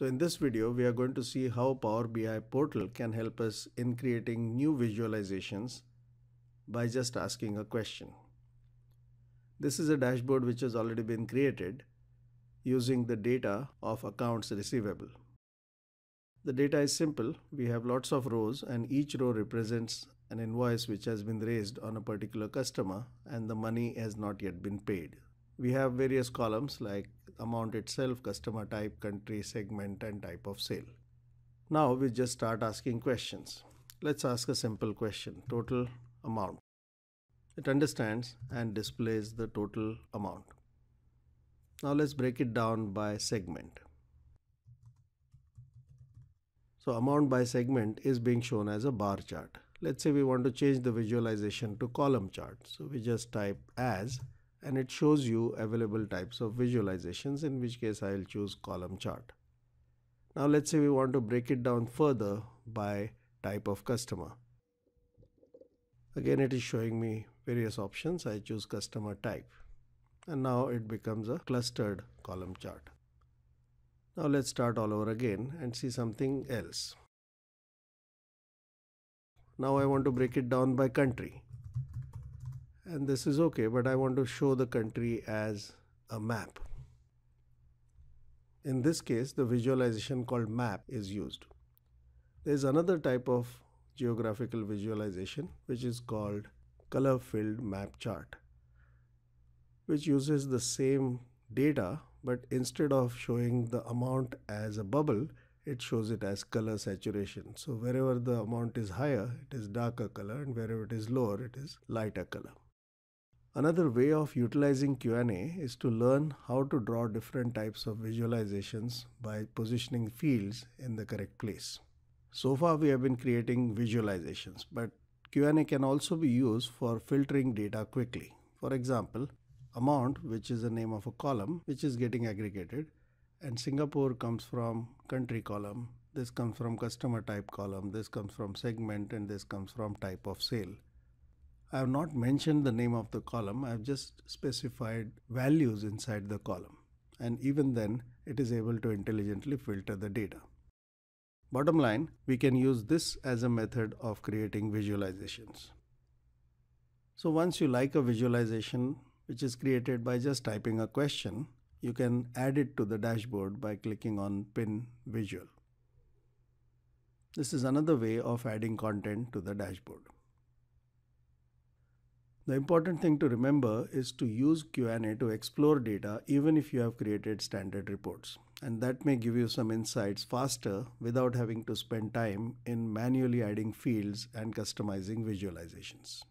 So in this video, we are going to see how Power BI portal can help us in creating new visualizations by just asking a question. This is a dashboard which has already been created using the data of accounts receivable. The data is simple. We have lots of rows and each row represents an invoice which has been raised on a particular customer and the money has not yet been paid. We have various columns like amount itself, customer type, country, segment and type of sale. Now we just start asking questions. Let's ask a simple question, total amount. It understands and displays the total amount. Now let's break it down by segment. So amount by segment is being shown as a bar chart. Let's say we want to change the visualization to column chart. So we just type as and it shows you available types of visualizations in which case I'll choose column chart. Now let's say we want to break it down further by type of customer. Again it is showing me various options. I choose customer type and now it becomes a clustered column chart. Now let's start all over again and see something else. Now I want to break it down by country and this is okay but I want to show the country as a map. In this case the visualization called map is used. There is another type of geographical visualization which is called color filled map chart which uses the same data but instead of showing the amount as a bubble it shows it as color saturation. So wherever the amount is higher, it is darker color and wherever it is lower, it is lighter color. Another way of utilizing Q&A is to learn how to draw different types of visualizations by positioning fields in the correct place. So far we have been creating visualizations, but Q&A can also be used for filtering data quickly. For example, amount, which is the name of a column, which is getting aggregated, and Singapore comes from country column, this comes from customer type column, this comes from segment, and this comes from type of sale. I have not mentioned the name of the column. I have just specified values inside the column. And even then, it is able to intelligently filter the data. Bottom line, we can use this as a method of creating visualizations. So once you like a visualization, which is created by just typing a question, you can add it to the dashboard by clicking on pin visual. This is another way of adding content to the dashboard. The important thing to remember is to use Q&A to explore data even if you have created standard reports. And that may give you some insights faster without having to spend time in manually adding fields and customizing visualizations.